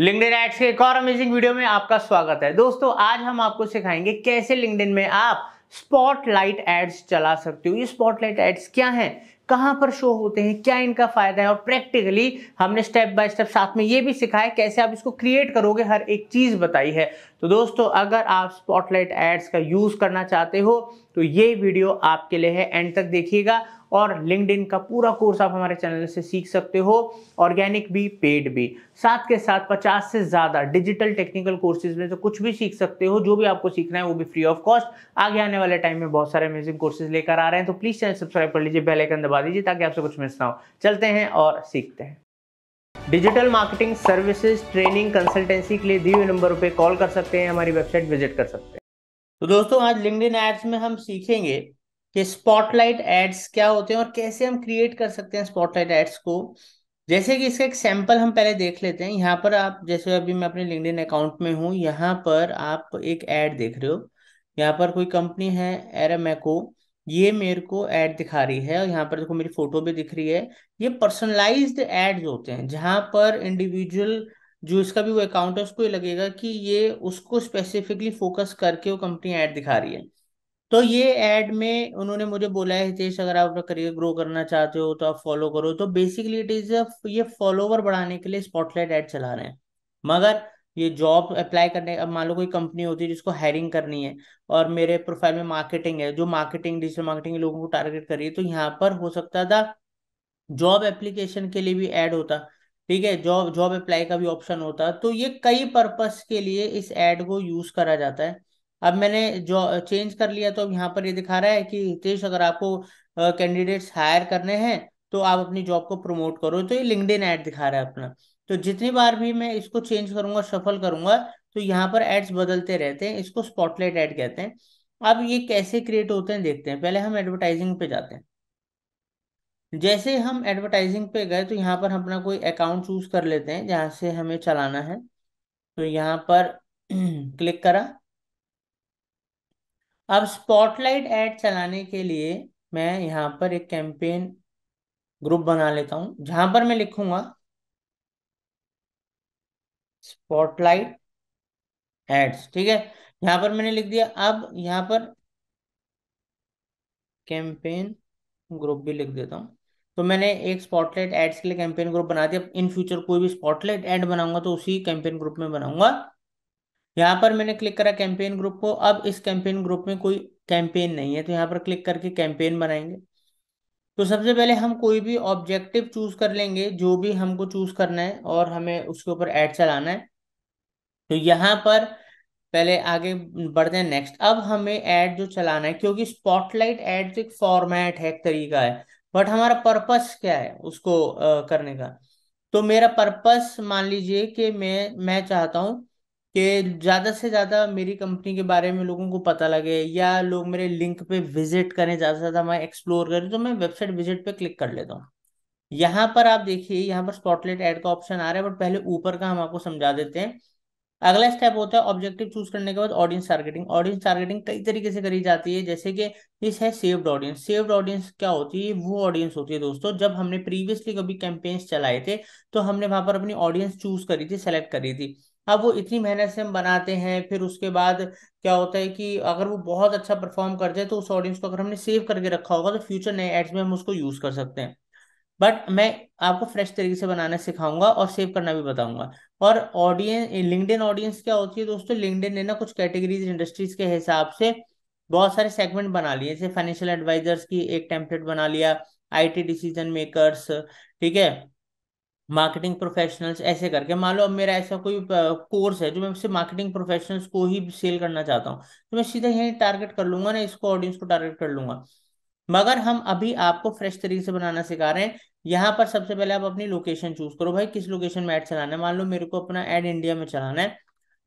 LinkedIn ads के एक और अमेजिंग वीडियो में आपका स्वागत है दोस्तों आज हम आपको सिखाएंगे कैसे लिंकडिन में आप स्पॉटलाइट एड्स चला सकते हो ये स्पॉटलाइट एड्स क्या हैं कहाँ पर शो होते हैं क्या इनका फ़ायदा है और प्रैक्टिकली हमने स्टेप बाय स्टेप साथ में ये भी सिखाया कैसे आप इसको क्रिएट करोगे हर एक चीज़ बताई है तो दोस्तों अगर आप स्पॉटलाइट एड्स का यूज़ करना चाहते हो तो ये वीडियो आपके लिए है एंड तक देखिएगा और लिंकड का पूरा कोर्स आप हमारे चैनल से सीख सकते हो ऑर्गेनिक भी पेड भी साथ के साथ 50 से ज़्यादा डिजिटल टेक्निकल कोर्सेज में तो कुछ भी सीख सकते हो जो भी आपको सीखना है वो भी फ्री ऑफ कॉस्ट आगे आने वाले टाइम में बहुत सारे अमेजिंग कोर्सेज लेकर आ रहे हैं तो प्लीज़ चैनल सब्सक्राइब कर लीजिए बेलाइकन दबा दबा दीजिए ताकि आपसे कुछ मिस ना हो चलते हैं और सीखते हैं digital marketing services training consultancy के लिए दिए हुए नंबर पर कॉल कर सकते हैं हमारी वेबसाइट विजिट कर सकते हैं तो दोस्तों आज लिंकड एड्स में हम सीखेंगे कि स्पॉटलाइट एड्स क्या होते हैं और कैसे हम क्रिएट कर सकते हैं स्पॉटलाइट एड्स को जैसे कि इसका एक सैंपल हम पहले देख लेते हैं यहाँ पर आप जैसे अभी मैं अपने लिंकड अकाउंट में हूँ यहाँ पर आप एक ऐड देख रहे हो यहाँ पर कोई कंपनी है एरामेको ये मेरे को एड दिखा रही है और यहाँ पर देखो मेरी फोटो भी दिख रही है ये पर्सनलाइज्ड एड्स होते हैं जहां पर इंडिविजुअल जो इसका भी वो अकाउंट है उसको ये लगेगा कि ये उसको स्पेसिफिकली फोकस करके वो कंपनी ऐड दिखा रही है तो ये ऐड में उन्होंने मुझे बोला है हितेश अगर आप अपना करियर ग्रो करना चाहते हो तो आप फॉलो करो तो बेसिकली इट इज ये फॉलोवर बढ़ाने के लिए स्पॉटलाइट एड चला रहे हैं मगर ये जॉब अप्लाई करने अब मान लो कोई कंपनी होती है जिसको हायरिंग करनी है और मेरे प्रोफाइल में मार्केटिंग है जो मार्केटिंग डिजिटल मार्केटिंग लोगों को टारगेट कर रही है तो यहाँ पर हो सकता था जॉब एप्लीकेशन के लिए भी ऐड होता ठीक है जॉब जॉब अप्लाई का भी ऑप्शन होता तो ये कई पर्पस के लिए इस एड को यूज करा जाता है अब मैंने जो चेंज कर लिया तो अब यहाँ पर ये दिखा रहा है कि हितेश अगर आपको कैंडिडेट्स हायर करने हैं तो आप अपनी जॉब को प्रमोट करो तो ये लिंकड ऐड दिखा रहा है अपना तो जितनी बार भी मैं इसको चेंज करूंगा सफल करूंगा तो यहाँ पर एड्स बदलते रहते हैं इसको स्पॉटलाइट एड कहते हैं अब ये कैसे क्रिएट होते हैं देखते हैं पहले हम एडवर्टाइजिंग पे जाते हैं जैसे हम एडवर्टाइजिंग पे गए तो यहाँ पर हम अपना कोई अकाउंट चूज कर लेते हैं जहाँ से हमें चलाना है तो यहाँ पर क्लिक करा अब स्पॉटलाइट एड चलाने के लिए मैं यहाँ पर एक कैंपेन ग्रुप बना लेता हूँ जहाँ पर मैं लिखूंगा स्पॉटलाइट एड्स ठीक है यहां पर मैंने लिख दिया अब यहां पर कैंपेन ग्रुप भी लिख देता हूं तो मैंने एक स्पॉटलाइट एड्स के लिए कैंपेन ग्रुप बना दिया इन फ्यूचर कोई भी स्पॉटलाइट एड बनाऊंगा तो उसी कैंपेन ग्रुप में बनाऊंगा यहां पर मैंने क्लिक करा कैंपेन ग्रुप को अब इस कैंपेन ग्रुप में कोई कैंपेन नहीं है तो यहां पर क्लिक करके कैंपेन बनाएंगे तो सबसे पहले हम कोई भी ऑब्जेक्टिव चूज कर लेंगे जो भी हमको चूज करना है और हमें उसके ऊपर एड चलाना है तो यहाँ पर पहले आगे बढ़ते हैं नेक्स्ट अब हमें एड जो चलाना है क्योंकि स्पॉटलाइट एड तो एक फॉर्मेट है एक तरीका है बट हमारा पर्पस क्या है उसको आ, करने का तो मेरा पर्पस मान लीजिए कि मैं मैं चाहता हूं कि ज़्यादा से ज़्यादा मेरी कंपनी के बारे में लोगों को पता लगे या लोग मेरे लिंक पे विजिट करें ज़्यादा से ज़्यादा मैं एक्सप्लोर करें तो मैं वेबसाइट विजिट पे क्लिक कर लेता हूँ यहाँ पर आप देखिए यहाँ पर स्पॉटलाइट ऐड का ऑप्शन आ रहा है बट पहले ऊपर का हम आपको समझा देते हैं अगला स्टेप होता है ऑब्जेक्टिव चूज करने के बाद ऑडियंस टारगेटिंग ऑडियंस टारगेटिंग कई तरीके से करी जाती है जैसे कि इस है सेव्ड ऑडियंस सेव्ड ऑडियंस क्या होती है वो ऑडियंस होती है दोस्तों जब हमने प्रीवियसली कभी कैंपेन्स चलाए थे तो हमने वहां पर अपनी ऑडियंस चूज करी थी सेलेक्ट करी थी अब हाँ, वो इतनी मेहनत से हम बनाते हैं फिर उसके बाद क्या होता है कि अगर वो बहुत अच्छा परफॉर्म कर जाए तो उस ऑडियंस को अगर हमने सेव करके रखा होगा तो फ्यूचर नए एड्स में हम उसको यूज कर सकते हैं बट मैं आपको फ्रेश तरीके से बनाना सिखाऊंगा और सेव करना भी बताऊंगा और ऑडियंस लिंकड ऑडियंस क्या होती है दोस्तों लिंकड ने ना कुछ कैटेगरीज इंडस्ट्रीज के हिसाब से बहुत सारे सेगमेंट बना लिए जैसे फाइनेंशियल एडवाइजर्स की एक टेम्पलेट बना लिया आईटी डिसीजन मेकर्स ठीक है मार्केटिंग प्रोफेशनल्स ऐसे करके मान लो अब मेरा ऐसा कोई कोर्स है जो मैं सिर्फ मार्केटिंग प्रोफेशनल्स को ही सेल करना चाहता हूँ तो मैं सीधा यही टारगेट कर लूंगा ना इसको ऑडियंस को टारगेट कर लूंगा मगर हम अभी आपको फ्रेश तरीके से बनाना सिखा रहे हैं यहाँ पर सबसे पहले आप अपनी लोकेशन चूज करो भाई किस लोकेशन में एड चलाना है मान लो मेरे को अपना एड इंडिया में चलाना है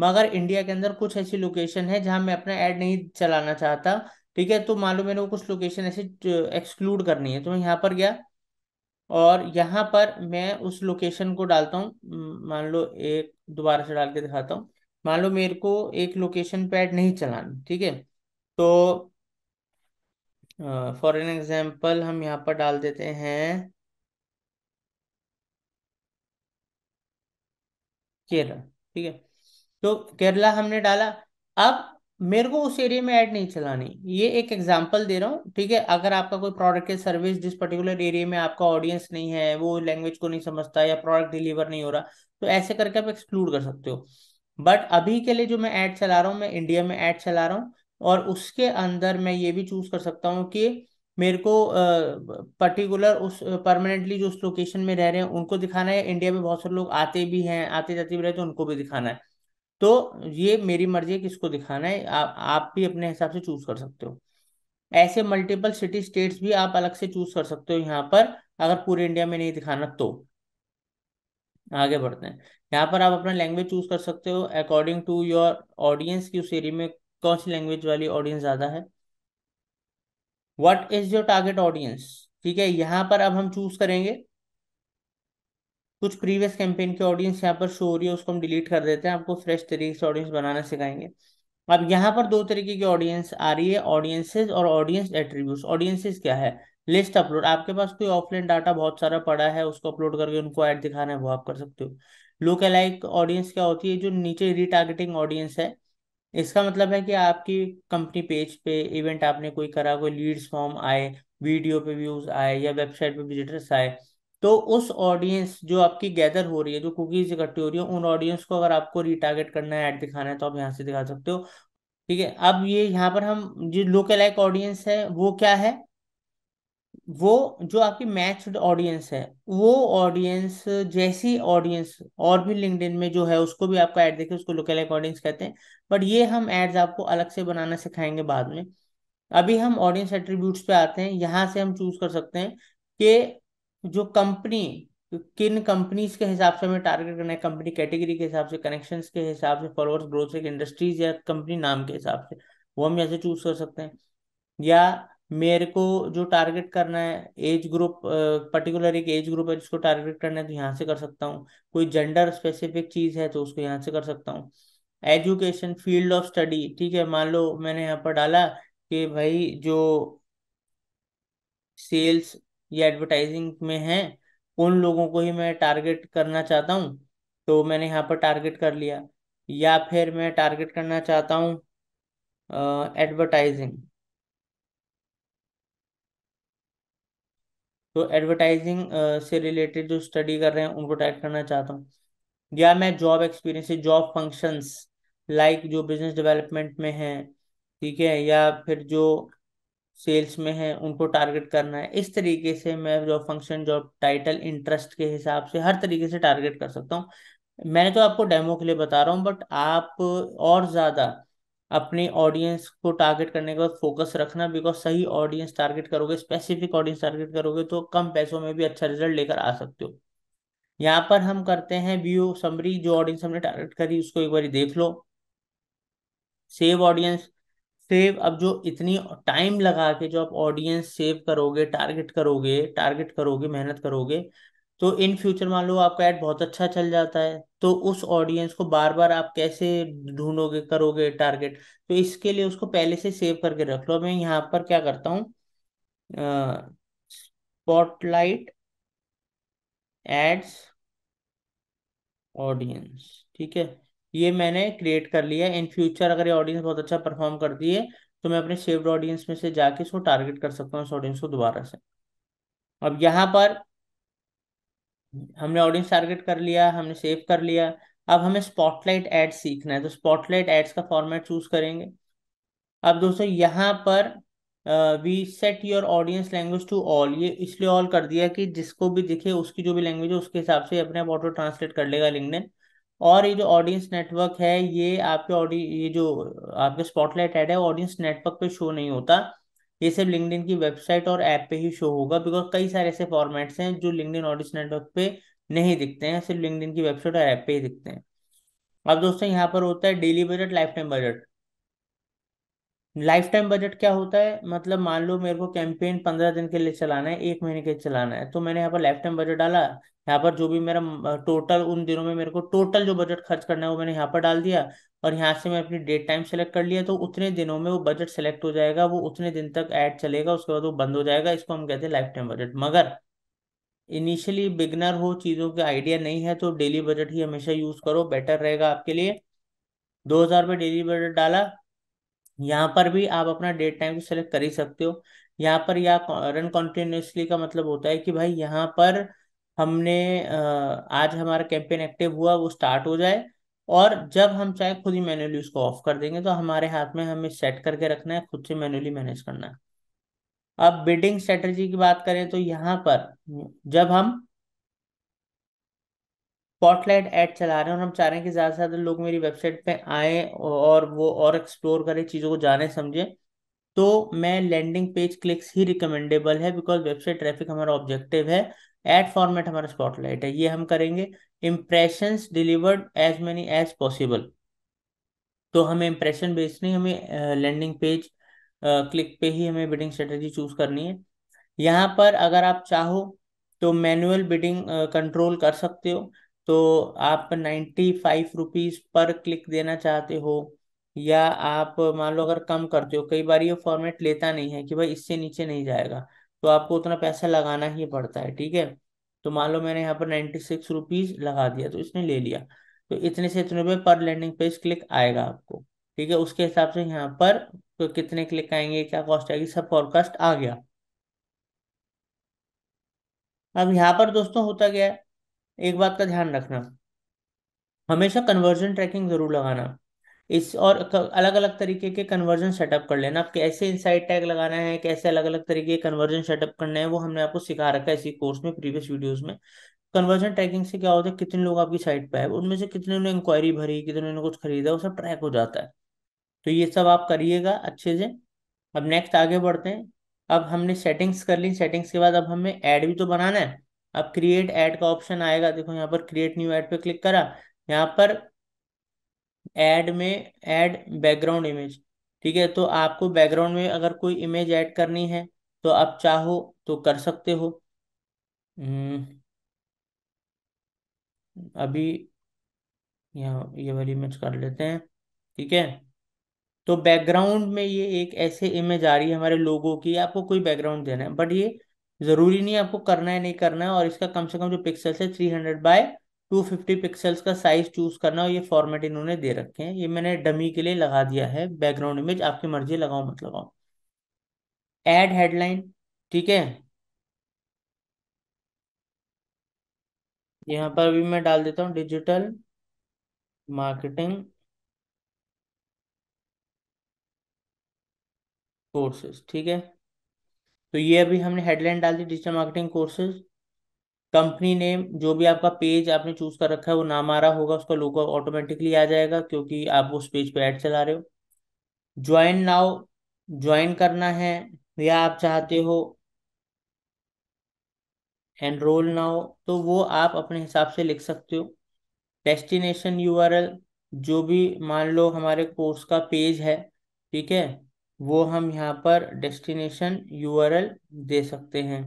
मगर इंडिया के अंदर कुछ ऐसी लोकेशन है जहां मैं अपना ऐड नहीं चलाना चाहता ठीक है तो मान लो मेरे को कुछ लोकेशन ऐसे एक्सक्लूड करनी है तो मैं यहाँ पर गया और यहाँ पर मैं उस लोकेशन को डालता हूँ मान लो एक दोबारा से डाल के दिखाता हूँ मान लो मेरे को एक लोकेशन पैड नहीं चलाना ठीक है तो फॉर एन एग्जाम्पल हम यहाँ पर डाल देते हैं केरला ठीक है तो केरला हमने डाला अब मेरे को उस एरिया में ऐड नहीं चलानी ये एक एग्जाम्पल दे रहा हूँ ठीक है अगर आपका कोई प्रोडक्ट या सर्विस जिस पर्टिकुलर एरिया में आपका ऑडियंस नहीं है वो लैंग्वेज को नहीं समझता या प्रोडक्ट डिलीवर नहीं हो रहा तो ऐसे करके आप एक्सक्लूड कर सकते हो बट अभी के लिए जो मैं ऐड चला रहा हूँ मैं इंडिया में ऐड चला रहा हूँ और उसके अंदर मैं ये भी चूज कर सकता हूँ कि मेरे को पर्टिकुलर उस परमानेंटली जो उस लोकेशन में रह रहे हैं उनको दिखाना है इंडिया में बहुत सारे लोग आते भी हैं आते जाते भी रहते हैं उनको भी दिखाना है तो ये मेरी मर्जी है किसको दिखाना है आ, आप भी अपने हिसाब से चूज कर सकते हो ऐसे मल्टीपल सिटी स्टेट्स भी आप अलग से चूज कर सकते हो यहाँ पर अगर पूरे इंडिया में नहीं दिखाना तो आगे बढ़ते हैं यहाँ पर आप अपना लैंग्वेज चूज कर सकते हो अकॉर्डिंग टू योर ऑडियंस की उस एरिया में कौन सी लैंग्वेज वाली ऑडियंस ज्यादा है what is your target audience ठीक है यहाँ पर अब हम चूज करेंगे कुछ प्रीवियस कैंपेन की ऑडियंस यहाँ पर शो हो रही है उसको हम डिलीट कर देते हैं आपको फ्रेश तरीके से ऑडियंस बनाना सिखाएंगे अब यहाँ पर दो तरीके की ऑडियंस आ रही है ऑडियंसेज और ऑडियंस एट्रीब्यूट ऑडियंसेज क्या है लिस्ट अपलोड आपके पास कोई ऑफलाइन डाटा बहुत सारा पड़ा है उसको अपलोड करके उनको ऐड दिखाना है वो आप कर सकते हो लुक अलाइक ऑडियंस क्या होती है जो नीचे रिटारगेटिंग ऑडियंस है इसका मतलब है कि आपकी कंपनी पेज पे इवेंट आपने कोई करा कोई लीड्स फॉर्म आए वीडियो पे व्यूज आए या वेबसाइट पे विजिटर्स आए तो उस ऑडियंस जो आपकी गैदर हो रही है जो कुकीज इकट्ठी हो रही है उन ऑडियंस को अगर आपको रिटारगेट करना है ऐड दिखाना है तो आप यहाँ से दिखा सकते हो ठीक है अब ये यहाँ पर हम जो लोकलाइक ऑडियंस है वो क्या है वो जो आपकी मैच्ड ऑडियंस है वो ऑडियंस जैसी ऑडियंस और भी लिंक्डइन में जो है उसको भी आपका ऐड देखे उसको लोकलाइक ऑडियंस कहते हैं बट ये हम एड्स आपको अलग से बनाना सिखाएंगे बाद में अभी हम ऑडियंस एट्रीब्यूट पे आते हैं यहाँ से हम चूज कर सकते हैं कि जो कंपनी किन कंपनीज के हिसाब से हमें टारगेट करना है कंपनी कैटेगरी के हिसाब से कनेक्शन के हिसाब से फॉलोअर्स ग्रोथ रेट इंडस्ट्रीज या कंपनी नाम के हिसाब से वो हम यहाँ से चूज कर सकते हैं या मेरे को जो टारगेट करना है एज ग्रुप पर्टिकुलर एक एज ग्रुप है जिसको टारगेट करना है तो यहाँ से कर सकता हूँ कोई जेंडर स्पेसिफिक चीज़ है तो उसको यहाँ से कर सकता हूँ एजुकेशन फील्ड ऑफ स्टडी ठीक है मान लो मैंने यहाँ पर डाला कि भाई जो सेल्स ये एडवर्टाइजिंग में है उन लोगों को ही मैं टारगेट करना चाहता हूँ तो मैंने यहाँ पर टारगेट कर लिया या फिर मैं टारगेट करना चाहता हूँ एडवर्टाइजिंग तो एडवर्टाइजिंग से रिलेटेड जो स्टडी कर रहे हैं उनको टारगेट करना चाहता हूँ या मैं job experience job functions like जो बिजनेस डेवलपमेंट में है ठीक है या फिर जो सेल्स में है उनको टारगेट करना है इस तरीके से मैं job function job title interest के हिसाब से हर तरीके से टारगेट कर सकता हूँ मैंने तो आपको डेमो के लिए बता रहा हूँ बट आप और ज़्यादा अपने ऑडियंस को टारगेट करने के बाद फोकस रखना बिकॉज सही ऑडियंस टारगेट करोगे स्पेसिफिक ऑडियंस टारगेट करोगे तो कम पैसों में भी अच्छा रिजल्ट लेकर आ सकते हो यहाँ पर हम करते हैं व्यू समरी जो ऑडियंस हमने टारगेट करी उसको एक बार देख लो सेव ऑडियंस सेव अब जो इतनी टाइम लगा के जो आप ऑडियंस सेव करोगे टारगेट करोगे टारगेट करोगे मेहनत करोगे तो इन फ्यूचर मान लो आपका ऐड बहुत अच्छा चल जाता है तो उस ऑडियंस को बार बार आप कैसे ढूंढोगे करोगे टारगेट तो इसके लिए उसको पहले से सेव करके रख लो मैं यहाँ पर क्या करता हूँ स्पॉटलाइट एड्स ऑडियंस ठीक है ये मैंने क्रिएट कर लिया इन फ्यूचर अगर ये ऑडियंस बहुत अच्छा परफॉर्म करती है तो मैं अपने सेव्ड ऑडियंस में से जाके इसको टारगेट कर सकता हूँ इस ऑडियंस को दोबारा से अब यहाँ पर हमने ऑडियंस टारगेट कर लिया हमने सेव कर लिया अब हमें स्पॉटलाइट एड सीखना है तो स्पॉटलाइट एड्स का फॉर्मेट चूज करेंगे अब दोस्तों यहाँ पर we set your audience language to all ये इसलिए ऑल कर दिया कि जिसको भी दिखे उसकी जो भी लैंग्वेज है उसके हिसाब से अपने आप ऑटो ट्रांसलेट कर लेगा लिंगडन और ये जो ऑडियंस नेटवर्क है ये आपके ऑडियो ये जो आपके स्पॉटलाइट ऐड है ऑडियंस नेटवर्क पे शो नहीं होता ये सिर्फ लिंकडिन की वेबसाइट और ऐप पे ही शो होगा बिकॉज कई सारे ऐसे फॉर्मेट्स हैं जो लिंकडिन ऑडियंस नेटवर्क पे नहीं दिखते हैं सिर्फ लिंकडिन की वेबसाइट और ऐप पे ही दिखते हैं अब दोस्तों यहाँ पर होता है daily budget lifetime budget lifetime budget क्या होता है मतलब मान लो मेरे को कैंपेन पंद्रह दिन के लिए चलाना है एक महीने के लिए चलाना है तो मैंने यहाँ पर लाइफ टाइम बजट डाला यहाँ पर जो भी मेरा टोटल उन दिनों में मेरे को टोटल जो बजट खर्च करना है वो मैंने यहाँ पर डाल दिया और यहाँ से मैं अपनी डेट टाइम सेलेक्ट कर लिया तो उतने दिनों में वो बजट सेलेक्ट हो जाएगा वो उतने दिन तक ऐड चलेगा उसके बाद वो बंद हो जाएगा इसको हम कहते हैं लाइफ टाइम बजट मगर इनिशियली बिगनर हो चीज़ों का आइडिया नहीं है तो डेली बजट ही हमेशा यूज़ करो बेटर रहेगा आपके लिए दो हज़ार रुपये डेली बजट डाला यहाँ पर भी आप अपना डेट टाइम को सिलेक्ट कर ही सकते हो यहाँ पर या रन कॉन्टिन्यूसली का मतलब होता है कि भाई यहाँ पर हमने आज हमारा कैंपेन एक्टिव हुआ वो स्टार्ट हो जाए और जब हम चाहे खुद ही मैनुअली उसको ऑफ कर देंगे तो हमारे हाथ में हमें सेट करके रखना है खुद से मैनुअली मैनेज करना है अब बिडिंग स्ट्रेटेजी की बात करें तो यहाँ पर जब हम स्पॉटलाइट ऐड चला रहे हैं और हम चाह रहे हैं कि ज़्यादा से ज़्यादा लोग मेरी वेबसाइट पे आए और वो और एक्सप्लोर करें चीज़ों को जाने समझे तो मैं लैंडिंग पेज क्लिक्स ही रिकमेंडेबल है बिकॉज वेबसाइट ट्रैफिक हमारा ऑब्जेक्टिव है एड फॉर्मेट हमारा स्पॉटलाइट है ये हम करेंगे impression delivered as many as possible तो हमें इम्प्रेशन बेस नहीं हमें लैंडिंग पेज क्लिक पे ही हमें बिडिंग स्ट्रेटेजी चूज करनी है यहाँ पर अगर आप चाहो तो मैनुअल बिडिंग कंट्रोल कर सकते हो तो आप नाइन्टी फाइव रुपीज पर क्लिक देना चाहते हो या आप मान लो अगर कम करते हो कई बार ये फॉर्मेट लेता नहीं है कि भाई इससे नीचे नहीं जाएगा तो आपको उतना पैसा लगाना ही पड़ता है ठीक है तो मान लो मैंने यहाँ पर नाइन्टी सिक्स रुपीज लगा दिया तो इसने ले लिया तो इतने से इतने रुपये पर लैंडिंग पेज क्लिक आएगा आपको ठीक है उसके हिसाब से यहाँ पर तो कितने क्लिक आएंगे क्या कॉस्ट आएगी सब फॉरकास्ट आ गया अब यहाँ पर दोस्तों होता गया एक बात का ध्यान रखना हमेशा कन्वर्जन ट्रैकिंग जरूर लगाना इस और अलग अलग तरीके के कन्वर्जन सेटअप कर लेना आप कैसे इनसाइड टैग लगाना है कैसे अलग अलग तरीके के कन्वर्जन सेटअप करना है वो हमने आपको सिखा रखा है इसी कोर्स में प्रीवियस वीडियोस में कन्वर्जन ट्रैकिंग से क्या होता है कितने लोग आपकी साइट पर आए उनमें से कितने ने इंक्वायरी भरी कितने ने कुछ खरीदा वो सब ट्रैक हो जाता है तो ये सब आप करिएगा अच्छे से अब नेक्स्ट आगे बढ़ते हैं अब हमने सेटिंग्स कर ली सेटिंग्स के बाद अब हमें ऐड भी तो बनाना है अब क्रिएट एड का ऑप्शन आएगा देखो यहाँ पर क्रिएट न्यू एड पे क्लिक करा यहाँ पर एड में एड बैकग्राउंड इमेज ठीक है तो आपको बैकग्राउंड में अगर कोई इमेज ऐड करनी है तो आप चाहो तो कर सकते हो हम्म, अभी यहाँ ये वाली इमेज कर लेते हैं ठीक है तो बैकग्राउंड में ये एक ऐसे इमेज आ रही है हमारे लोगों की आपको कोई बैकग्राउंड देना है बट ये जरूरी नहीं है आपको करना है नहीं करना है और इसका कम से कम जो पिक्सल्स है three hundred by two fifty pixels का साइज चूज करना और ये फॉर्मेट इन्होंने दे रखे हैं ये मैंने डमी के लिए लगा दिया है बैकग्राउंड इमेज आपकी मर्जी लगाओ मत लगाओ एड हेडलाइन ठीक है यहां पर भी मैं डाल देता हूं डिजिटल मार्केटिंग कोर्सेस ठीक है तो ये अभी हमने हेडलाइन डाल दी digital marketing courses company name जो भी आपका पेज आपने चूज कर रखा है वो नाम आ रहा होगा उसका लोगो ऑटोमेटिकली आ जाएगा क्योंकि आप उस पेज पे ऐड चला रहे हो ज्वाइन नाउ ज्वाइन करना है या आप चाहते हो एनरोल नाउ तो वो आप अपने हिसाब से लिख सकते हो डेस्टिनेशन यूआरएल जो भी मान लो हमारे कोर्स का पेज है ठीक है वो हम यहाँ पर डेस्टिनेशन यूआरएल दे सकते हैं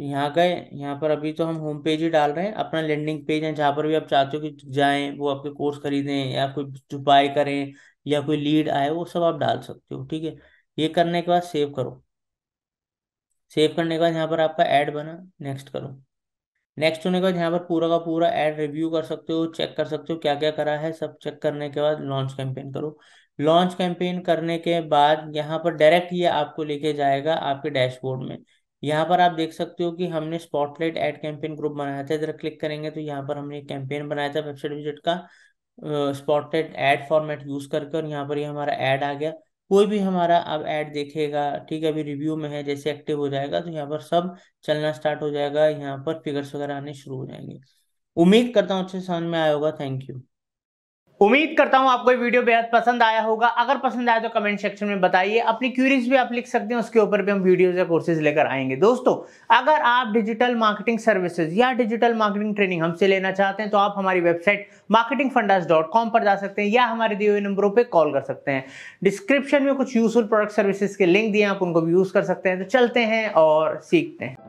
यहाँ गए यहाँ पर अभी तो हम होम पेज ही डाल रहे हैं अपना लैंडिंग पेज है जहाँ पर भी आप चाहते हो कि जाएं वो आपके कोर्स खरीदें या कोई बाय करें या कोई लीड आए वो सब आप डाल सकते हो ठीक है ये करने के बाद सेव करो सेव करने के बाद यहाँ पर आपका ऐड बना नेक्स्ट करो नेक्स्ट होने के बाद यहाँ पर पूरा का पूरा ऐड रिव्यू कर सकते हो चेक कर सकते हो क्या क्या करा है सब चेक करने के बाद लॉन्च कैंपेन करो लॉन्च कैंपेन करने के बाद यहाँ पर डायरेक्ट ये आपको लेके जाएगा आपके डैशबोर्ड में यहाँ पर आप देख सकते हो कि हमने स्पॉटलाइट एड कैंपेन ग्रुप बनाया था इधर क्लिक करेंगे तो यहाँ पर हमने कैंपेन बनाया था वेबसाइट विजिट का स्पॉटलाइट एड फॉर्मेट यूज करके और यहाँ पर ये हमारा एड आ गया कोई भी हमारा अब ऐड देखेगा ठीक है अभी रिव्यू में है जैसे एक्टिव हो जाएगा तो यहाँ पर सब चलना स्टार्ट हो जाएगा यहाँ पर फिगर्स वगैरह आने शुरू हो जाएंगे उम्मीद करता हूँ अच्छे समझ में आया होगा थैंक यू उम्मीद करता हूं आपको ये वीडियो बेहद पसंद आया होगा अगर पसंद आया तो कमेंट सेक्शन में बताइए अपनी क्यूरीज भी आप लिख सकते हैं उसके ऊपर भी हम वीडियोज या कोर्सेज लेकर आएंगे दोस्तों अगर आप डिजिटल मार्केटिंग सर्विसेज या डिजिटल मार्केटिंग ट्रेनिंग हमसे लेना चाहते हैं तो आप हमारी वेबसाइट मार्केटिंग पर जा सकते हैं या हमारे दिए हुए नंबरों पर कॉल कर सकते हैं डिस्क्रिप्शन में कुछ यूजफुल प्रोडक्ट सर्विसेज के लिंक दिए आप उनको भी यूज कर सकते हैं तो चलते हैं और सीखते हैं